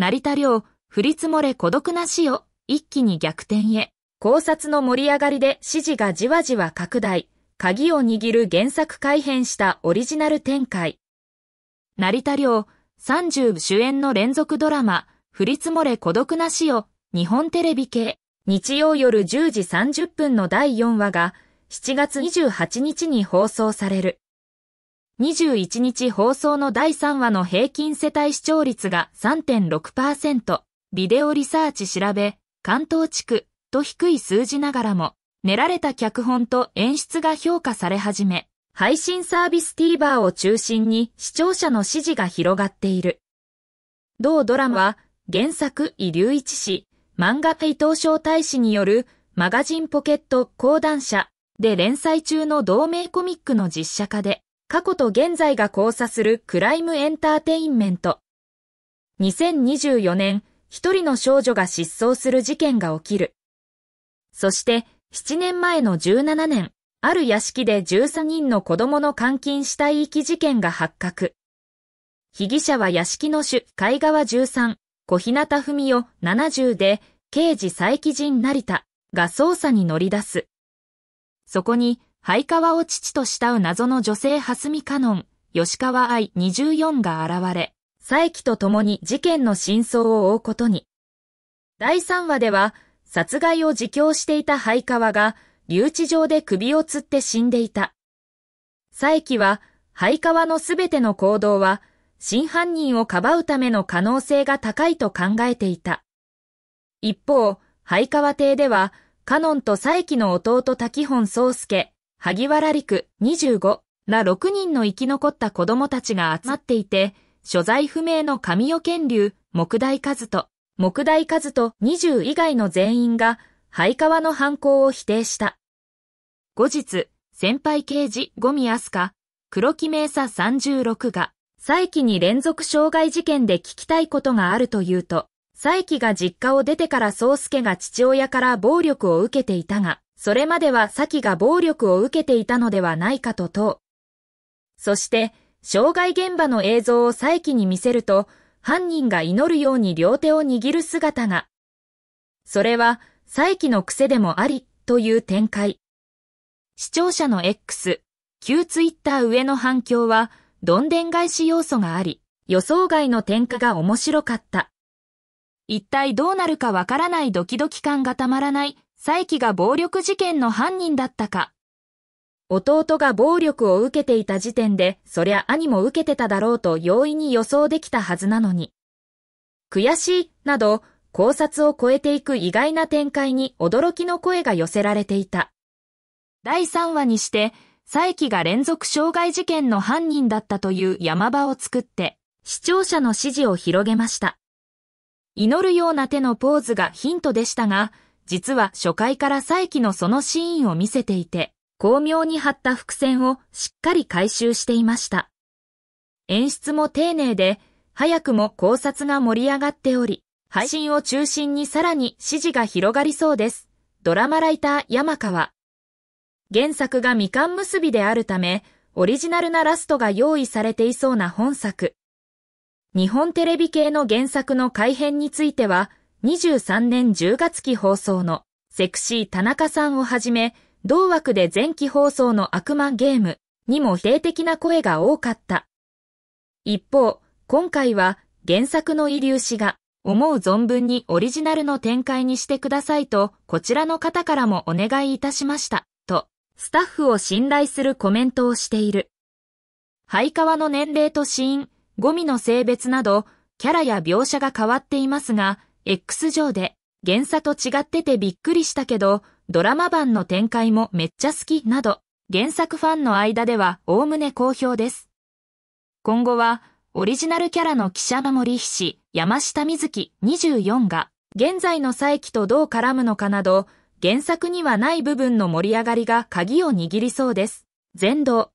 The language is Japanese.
成田亮、降り積もれ孤独な死を一気に逆転へ。考察の盛り上がりで指示がじわじわ拡大。鍵を握る原作改編したオリジナル展開。成田凌、30主演の連続ドラマ、降り積もれ孤独な死を日本テレビ系、日曜夜10時30分の第4話が7月28日に放送される。21日放送の第3話の平均世帯視聴率が3.6%、ビデオリサーチ調べ、関東地区と低い数字ながらも、練られた脚本と演出が評価され始め、配信サービス TVer を中心に視聴者の支持が広がっている。同ドラマは、原作伊流一氏、漫画家伊藤翔大使によるマガジンポケット講談社で連載中の同名コミックの実写化で、過去と現在が交差するクライムエンターテインメント。2024年、一人の少女が失踪する事件が起きる。そして、7年前の17年、ある屋敷で13人の子供の監禁死体遺棄事件が発覚。被疑者は屋敷の主、海川13、小日向文夫70で、刑事佐伯人成田が捜査に乗り出す。そこに、灰川を父と慕う謎の女性蓮見ノン、吉川愛24が現れ、佐伯と共に事件の真相を追うことに。第3話では、殺害を自供していた灰川が、留置場で首を吊って死んでいた。佐伯は、灰川のすべての行動は、真犯人をかばうための可能性が高いと考えていた。一方、灰川邸では、カノンと佐伯の弟滝本宗介、萩原陸25ら6人の生き残った子供たちが集まっていて、所在不明の神尾県流、木大和と、木大和と20以外の全員が、灰川の犯行を否定した。後日、先輩刑事、ゴミアスカ、黒木名佐36が、佐伯に連続傷害事件で聞きたいことがあるというと、佐伯が実家を出てから宗介が父親から暴力を受けていたが、それまでは先が暴力を受けていたのではないかと問う。そして、障害現場の映像を再起に見せると、犯人が祈るように両手を握る姿が。それは、再起の癖でもあり、という展開。視聴者の X、旧ツイッター上の反響は、どんでん返し要素があり、予想外の展開が面白かった。一体どうなるかわからないドキドキ感がたまらない佐伯が暴力事件の犯人だったか。弟が暴力を受けていた時点で、そりゃ兄も受けてただろうと容易に予想できたはずなのに。悔しい、など、考察を超えていく意外な展開に驚きの声が寄せられていた。第3話にして、佐伯が連続傷害事件の犯人だったという山場を作って、視聴者の支持を広げました。祈るような手のポーズがヒントでしたが、実は初回から再起のそのシーンを見せていて、巧妙に貼った伏線をしっかり回収していました。演出も丁寧で、早くも考察が盛り上がっており、配信を中心にさらに支持が広がりそうです。ドラマライター山川。原作が未完結びであるため、オリジナルなラストが用意されていそうな本作。日本テレビ系の原作の改編については、2 3年10月期放送のセクシー田中さんをはじめ、同枠で前期放送の悪魔ゲームにも否定的な声が多かった。一方、今回は原作の遺留詞が思う存分にオリジナルの展開にしてくださいと、こちらの方からもお願いいたしました、と、スタッフを信頼するコメントをしている。配川の年齢と死因、ゴミの性別など、キャラや描写が変わっていますが、X 上で原作と違っててびっくりしたけど、ドラマ版の展開もめっちゃ好きなど、原作ファンの間ではおおむね好評です。今後は、オリジナルキャラの記者守り筆山下美月24が、現在の再起とどう絡むのかなど、原作にはない部分の盛り上がりが鍵を握りそうです。全道。